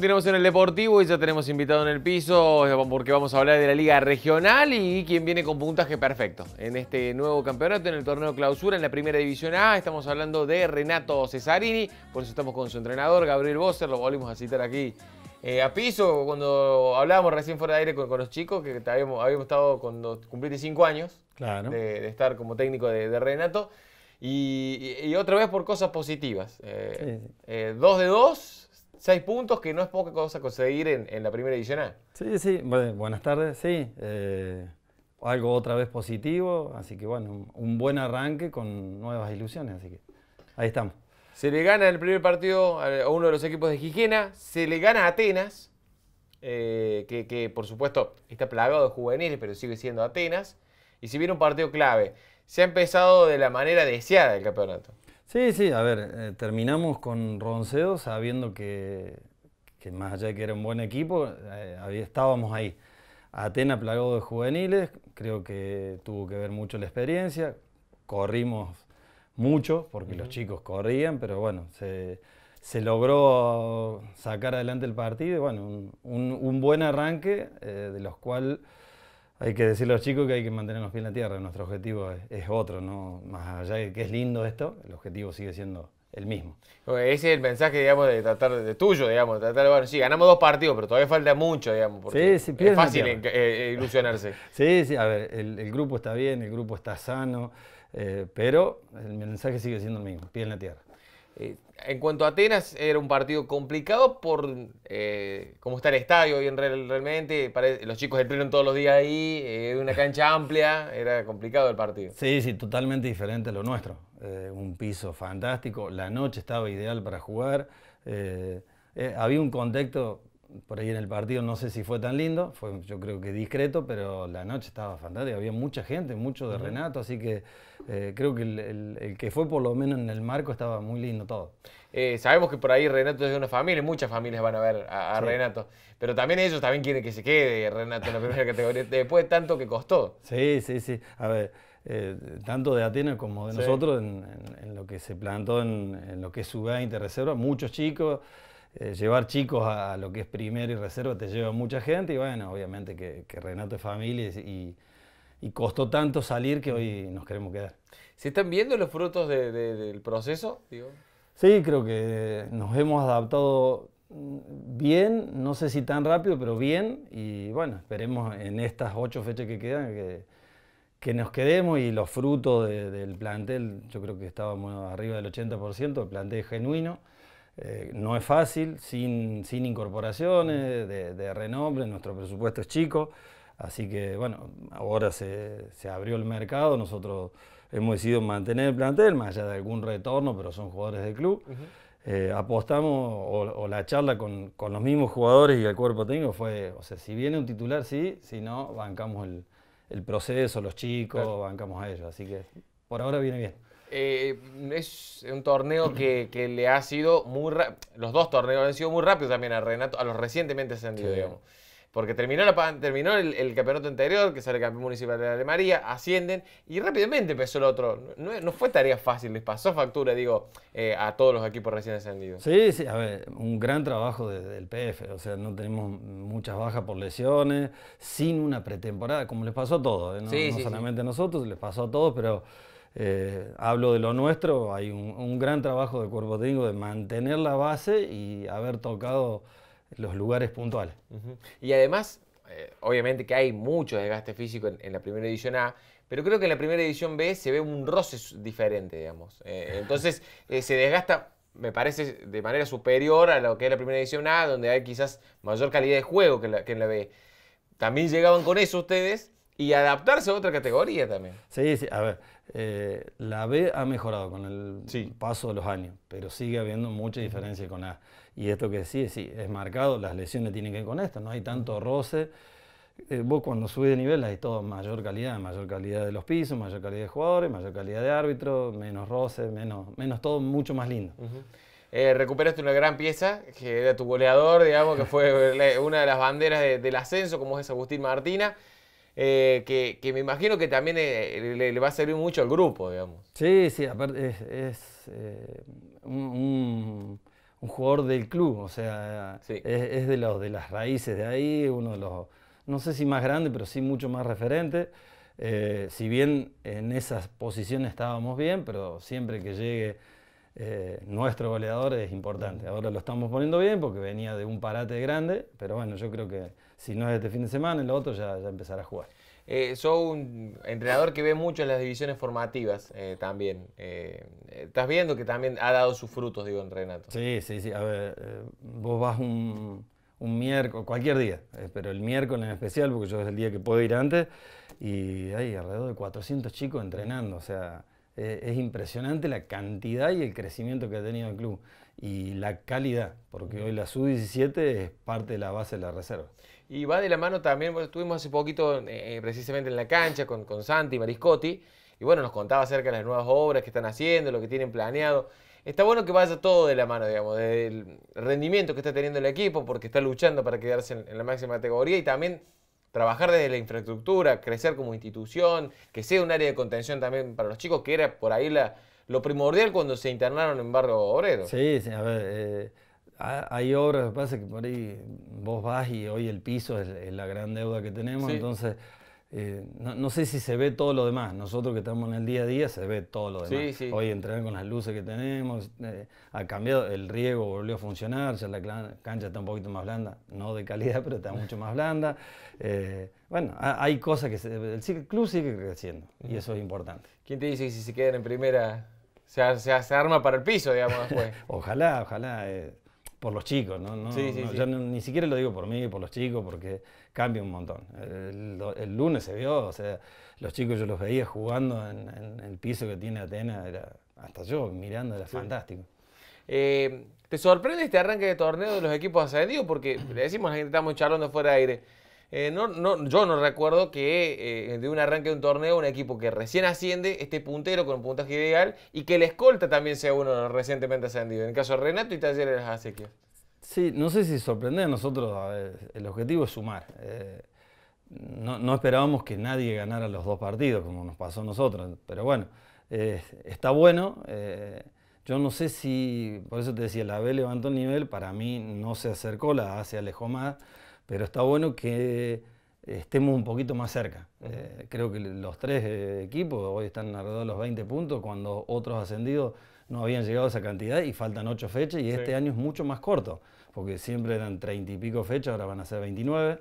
Continuamos en el deportivo y ya tenemos invitado en el piso eh, porque vamos a hablar de la Liga Regional y quien viene con puntaje perfecto en este nuevo campeonato, en el torneo clausura, en la Primera División A. Estamos hablando de Renato Cesarini, por eso estamos con su entrenador, Gabriel Bosser, lo volvimos a citar aquí eh, a piso cuando hablábamos recién fuera de aire con, los chicos, que habíamos, estado cuando cumpliste cinco años de, estar como técnico de, Renato. Y, otra vez por cosas positivas. Eh, dos de dos Seis puntos que no es poca cosa conseguir en, la primera edición Sí, sí, buenas tardes, sí. Eh, algo otra vez positivo, así que bueno, un buen arranque con nuevas ilusiones, así que ahí estamos. Se le gana el primer partido a uno de los equipos de Gijena, se le gana a Atenas, eh, que, que, por supuesto está plagado de juveniles, pero sigue siendo Atenas, y si viene un partido clave, se ha empezado de la manera deseada el campeonato. Sí, sí, a ver, eh, terminamos con Roncedo sabiendo que, más allá de que era un buen equipo, eh, estábamos ahí. Atena plagado de juveniles, creo que tuvo que ver mucho la experiencia, corrimos mucho, porque los chicos corrían, pero bueno, se, se, logró sacar adelante el partido, bueno, un, un, buen arranque eh, de los cuales hay que decirle a los chicos que hay que mantenernos pie en la tierra, nuestro objetivo es, otro, ¿no? más allá de que es lindo esto, el objetivo sigue siendo el mismo. Ese es el mensaje, digamos, de tratar de, tuyo, digamos, tratar de, bueno, sí, ganamos dos partidos, pero todavía falta mucho, digamos, porque es fácil eh, eh, ilusionarse. sí, sí, a ver, el, grupo está bien, el grupo está sano, eh, pero el mensaje sigue siendo el mismo, pie en la tierra. Eh, en cuanto a Atenas, era un partido complicado por eh, cómo está el estadio hoy en realmente. los chicos entrenan todos los días ahí, eh, una cancha amplia, era complicado el partido. Sí, sí, totalmente diferente a lo nuestro. un piso fantástico, la noche estaba ideal para jugar. había un contexto por ahí en el partido no sé si fue tan lindo, fue yo creo que discreto, pero la noche estaba fantástica, había mucha gente, mucho de Renato, así que eh, creo que el, que fue por lo menos en el marco estaba muy lindo todo. Eh, sabemos que por ahí Renato es de una familia, muchas familias van a ver a, Renato, pero también ellos también quieren que se quede Renato en la primera categoría, después de tanto que costó. Sí, sí, sí, a ver. Eh, tanto de Atenas como de nosotros en, lo que se plantó en, lo que es su 20 reserva, muchos chicos, eh, llevar chicos a, lo que es Primero y reserva te lleva mucha gente y bueno, obviamente que, Renato es familia y, costó tanto salir que hoy nos queremos quedar. ¿Se están viendo los frutos del proceso? Sí, creo que nos hemos adaptado bien, no sé si tan rápido, pero bien y bueno, esperemos en estas ocho fechas que quedan que, que nos quedemos y los frutos del plantel, yo creo que estábamos arriba del 80%, el plantel genuino. Eh, no es fácil, sin, sin incorporaciones mm. de, renombre, nuestro presupuesto es chico, así que bueno, ahora se, abrió el mercado, nosotros hemos decidido mantener el plantel, más allá de algún retorno, pero son jugadores del club. Eh, apostamos, o, la charla con, los mismos jugadores y el cuerpo técnico fue, o sea, si viene un titular, sí, si no, bancamos el, proceso, los chicos, bancamos a ellos, así que por ahora viene bien. Eh, es un torneo que, que, le ha sido muy... Los dos torneos han sido muy rápidos también a Renato, a los recientemente ascendidos, digamos. Porque terminó, terminó el, campeonato anterior, que sale campeón municipal de la ascienden y rápidamente empezó el otro. No, fue tarea fácil, les pasó factura, digo, eh, a todos los equipos recién ascendidos. Sí, sí, a ver, un gran trabajo del PF, o sea, no tenemos muchas bajas por lesiones, sin una pretemporada, como les pasó a todos, ¿eh? no, solamente a nosotros, les pasó a todos, pero... Eh, hablo de lo nuestro, hay un, gran trabajo de cuerpo técnico de mantener la base y haber tocado los lugares puntuales. Y además, eh, obviamente que hay mucho desgaste físico en, la primera edición A, pero creo que en la primera edición B se ve un roce diferente, digamos. Eh, entonces, eh, se desgasta, me parece, de manera superior a lo que es la primera edición A, donde hay quizás mayor calidad de juego que, la, en la B. También llegaban con eso ustedes y adaptarse a otra categoría también. Sí, sí, a ver, la B ha mejorado con el paso de los años, pero sigue habiendo mucha diferencia con A. Y esto que sí, sí, es marcado, las lesiones tienen que ver con esto, no hay tanto roce. Eh, vos cuando subís de nivel hay todo mayor calidad, mayor calidad de los pisos, mayor calidad de jugadores, mayor calidad de árbitro, menos roce, menos, menos todo mucho más lindo. Eh, recuperaste una gran pieza, que era tu goleador, digamos, que fue una de las banderas del ascenso, como es Agustín Martina, eh, que, me imagino que también le, va a servir mucho al grupo, digamos. Sí, sí, aparte es, un, un jugador del club, o sea, es, de, los, de las raíces de ahí, uno de los, no sé si más grande, pero sí mucho más referente. Eh, si bien en esas posiciones estábamos bien, pero siempre que llegue eh, nuestro goleador es importante. Ahora lo estamos poniendo bien porque venía de un parate grande, pero bueno, yo creo que si no es este fin de semana, el otro ya, ya empezará a jugar. Eh, soy un entrenador que ve mucho en las divisiones formativas eh, también. Eh, estás viendo que también ha dado sus frutos, digo, en Renato. Sí, sí, sí. A ver, eh, vos vas un, un miércoles, cualquier día, pero el miércoles en especial, porque yo es el día que puedo ir antes, y hay alrededor de 400 chicos entrenando. O sea, e, es impresionante la cantidad y el crecimiento que ha tenido el club. Y la calidad, porque hoy la sub-17 es parte de la base de la reserva. Y va de la mano también, estuvimos hace poquito eh, eh, precisamente en la cancha con, con Santi Mariscotti, y bueno, nos contaba acerca de las nuevas obras que están haciendo, lo que tienen planeado. Está bueno que vaya todo de la mano, digamos, del rendimiento que está teniendo el equipo, porque está luchando para quedarse en, la máxima categoría y también trabajar desde la infraestructura, crecer como institución, que sea un área de contención también para los chicos, que era por ahí la, lo primordial cuando se internaron en Barrio Obrero. Sí, sí a ver. Eh, hay obras, pasa que por ahí vos vas y hoy el piso es, la gran deuda que tenemos, entonces eh, no, sé si se ve todo lo demás. Nosotros que estamos en el día a día se ve todo lo demás. Hoy entrenar con las luces que tenemos, eh, ha cambiado, el riego volvió a funcionar, ya la cancha está un poquito más blanda, no de calidad, pero está mucho más blanda. Eh, bueno, hay cosas que se, el club sigue creciendo y eso es importante. ¿Quién te dice que si se quedan en primera se, se, arma para el piso, digamos? ojalá, ojalá por los chicos, ¿no? Yo ni siquiera lo digo por mí, por los chicos, porque cambia un montón. El, lunes se vio, o sea, los chicos yo los veía jugando en, el piso que tiene Atenas, hasta yo mirando, era fantástico. Eh, ¿Te sorprende este arranque de torneo de los equipos ascendidos? Porque le decimos, la gente estamos charlando fuera de aire eh, no, no, yo no recuerdo que eh, de un arranque de un torneo un equipo que recién asciende esté puntero con un puntaje ideal y que el escolta también sea uno recientemente ascendido. En el caso de Renato y Taller de las Acequias. Sí, no sé si sorprende a nosotros. el objetivo es sumar. Eh, no, no, esperábamos que nadie ganara los dos partidos, como nos pasó a nosotros. Pero bueno, está bueno. yo no sé si, por eso te decía, la B levantó el nivel. Para mí no se acercó, la A se alejó más pero está bueno que eh, estemos un poquito más cerca. Eh, creo que los tres eh, equipos hoy están alrededor de los 20 puntos, cuando otros ascendidos no habían llegado a esa cantidad y faltan ocho fechas y este año es mucho más corto, porque siempre eran 30 y pico fechas, ahora van a ser 29.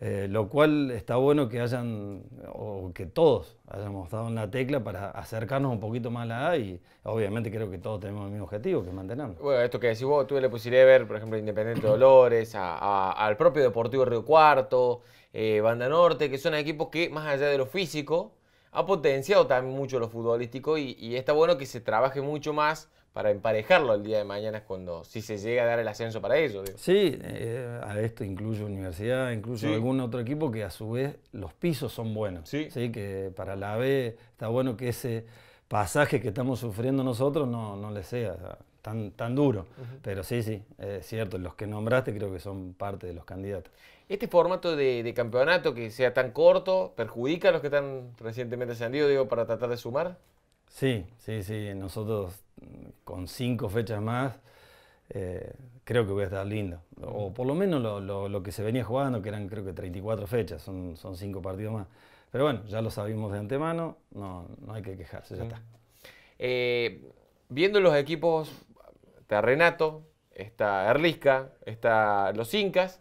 Eh, lo cual está bueno que hayan, o que todos hayamos dado en la tecla para acercarnos un poquito más a la A y obviamente creo que todos tenemos el mismo objetivo, que es mantenernos. Bueno, esto que decís vos, tuve le posibilidad ver, por ejemplo, Independiente Dolores, al propio Deportivo Río Cuarto, eh, Banda Norte, que son equipos que, más allá de lo físico, ha potenciado también mucho lo futbolístico y está bueno que se trabaje mucho más para emparejarlo el día de mañana cuando si se llega a dar el ascenso para ellos. Sí, eh, a esto incluye universidad, incluso algún otro equipo que a su vez los pisos son buenos. Sí. sí. Que para la B está bueno que ese pasaje que estamos sufriendo nosotros no, no le sea tan, tan duro. Pero sí, sí, es cierto, los que nombraste creo que son parte de los candidatos. ¿Este formato de, campeonato que sea tan corto perjudica a los que están recientemente ascendidos, digo, para tratar de sumar? Sí, sí, sí, nosotros mm, con cinco fechas más eh, creo que voy a estar lindo. O por lo menos lo, que se venía jugando, que eran creo que 34 fechas, son, cinco partidos más. Pero bueno, ya lo sabíamos de antemano, no, no hay que quejarse, ya está. Eh, viendo los equipos, está Renato, está Erlisca, está los Incas,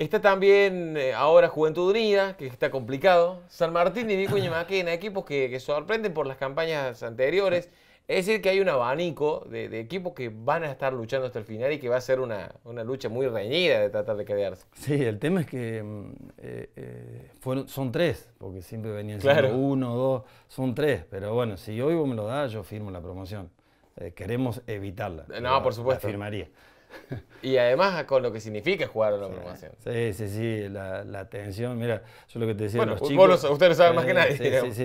Está también eh, ahora Juventud Unida, que está complicado. San Martín y Vicuña Maquena, equipos que, sorprenden por las campañas anteriores. Es decir, que hay un abanico de, equipos que van a estar luchando hasta el final y que va a ser una, lucha muy reñida de tratar de quedarse. Sí, el tema es que mm, eh, eh, fueron, son tres, porque siempre venían siendo uno, dos, son tres. Pero bueno, si hoy vos me lo das, yo firmo la promoción. queremos evitarla. No, por supuesto. La firmaría. Y además con lo que significa jugar a la promoción. Sí, sí, sí, la, tensión, mira, yo lo que te decía, los chicos... ustedes lo, saben más que eh, nadie. Sí, sí,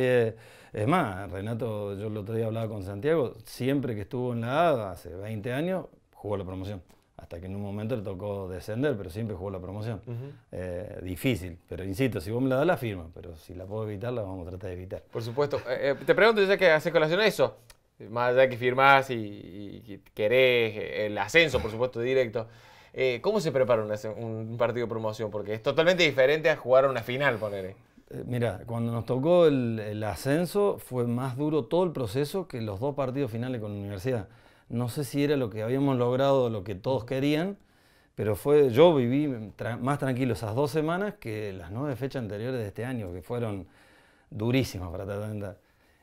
Es, más, Renato, yo el otro día hablaba con Santiago, siempre que estuvo en la ADA, hace 20 años, jugó la promoción. Hasta que en un momento le tocó descender, pero siempre jugó la promoción. Eh, difícil, pero insisto, si vos me la das, la firma, pero si la puedo evitar, la vamos a tratar de evitar. Por supuesto. Eh, te pregunto, ya que hace colación a eso, eh, más allá que firmas y, querés eh, el ascenso, por supuesto, directo. Eh, ¿Cómo se prepara un, partido de promoción? Porque es totalmente diferente a jugar una final, ponerle. mira, cuando nos tocó el, ascenso fue más duro todo el proceso que los dos partidos finales con la universidad. No sé si era lo que habíamos logrado, lo que todos querían, pero fue, yo viví más tranquilo esas dos semanas que las nueve fechas anteriores de este año, que fueron durísimas para tratar de entrar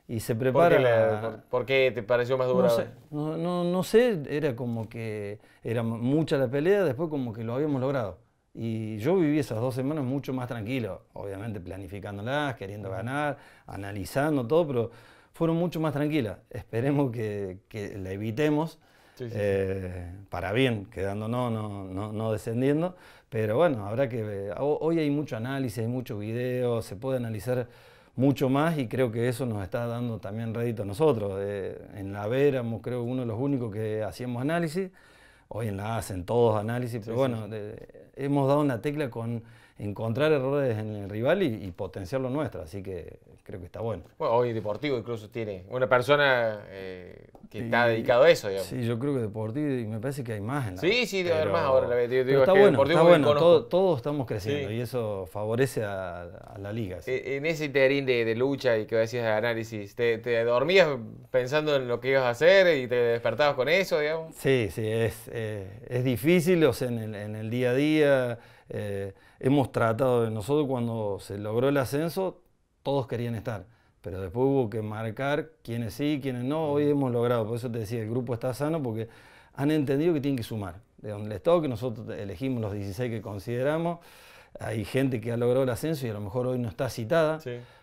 y se prepara. ¿Por qué, te pareció más duro? No sé, no, no, sé, era como que era mucha la pelea, después como que lo habíamos logrado. Y yo viví esas dos semanas mucho más tranquilo, obviamente planificándolas, queriendo ganar, analizando todo, pero fueron mucho más tranquilas. Esperemos que, que la evitemos. Eh, para bien, quedándonos, no, no, no, descendiendo. Pero bueno, habrá que Hoy hay mucho análisis, hay mucho video, se puede analizar mucho más y creo que eso nos está dando también rédito a nosotros. Eh, en la B éramos creo uno de los únicos que hacíamos análisis, hoy en la hacen todos análisis, pero bueno, hemos dado una tecla con encontrar errores en el rival y, potenciar lo nuestro, así que creo que está bueno. hoy Deportivo incluso tiene una persona eh, que está dedicado a eso, digamos. Sí, yo creo que Deportivo, y me parece que hay más. En la, sí, sí, debe haber más ahora. está, bueno, está bueno, todos estamos creciendo y eso favorece a, la liga. E, en ese interín de, lucha y que decías de análisis, ¿te, dormías pensando en lo que ibas a hacer y te despertabas con eso, digamos? Sí, sí, es, eh, es difícil, o sea, en el día a día... Eh, hemos tratado de nosotros cuando se logró el ascenso, todos querían estar, pero después hubo que marcar quiénes sí, quiénes no. Hoy hemos logrado, por eso te decía, el grupo está sano porque han entendido que tienen que sumar. De donde les que nosotros elegimos los 16 que consideramos. Hay gente que ha logrado el ascenso y a lo mejor hoy no está citada,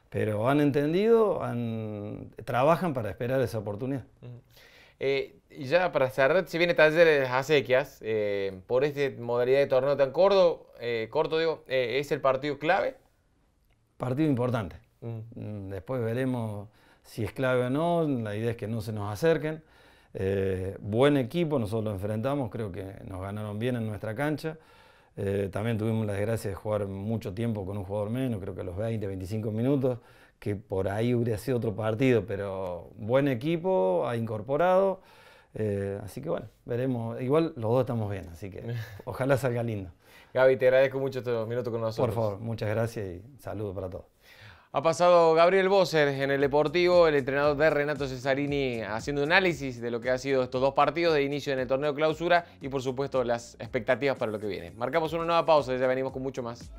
pero han entendido, han, trabajan para esperar esa oportunidad. Eh, y ya para cerrar, si viene Talleres Acequias, eh, por esta modalidad de torneo tan corto, eh, corto digo, ¿es el partido clave? Partido importante. Mm. Mm, después veremos si es clave o no, la idea es que no se nos acerquen. buen equipo, nosotros lo enfrentamos, creo que nos ganaron bien en nuestra cancha. también tuvimos la desgracia de jugar mucho tiempo con un jugador menos, creo que los 20, 25 minutos, que por ahí hubiera sido otro partido, pero buen equipo, ha incorporado. Eh, así que bueno, veremos. Igual los dos estamos bien, así que ojalá salga lindo. Gaby, te agradezco mucho estos minutos con nosotros. Por favor, muchas gracias y saludos para todos. Ha pasado Gabriel Bosser en el Deportivo, el entrenador de Renato Cesarini, haciendo análisis de lo que han sido estos dos partidos de inicio en el torneo clausura y por supuesto las expectativas para lo que viene. Marcamos una nueva pausa y ya venimos con mucho más.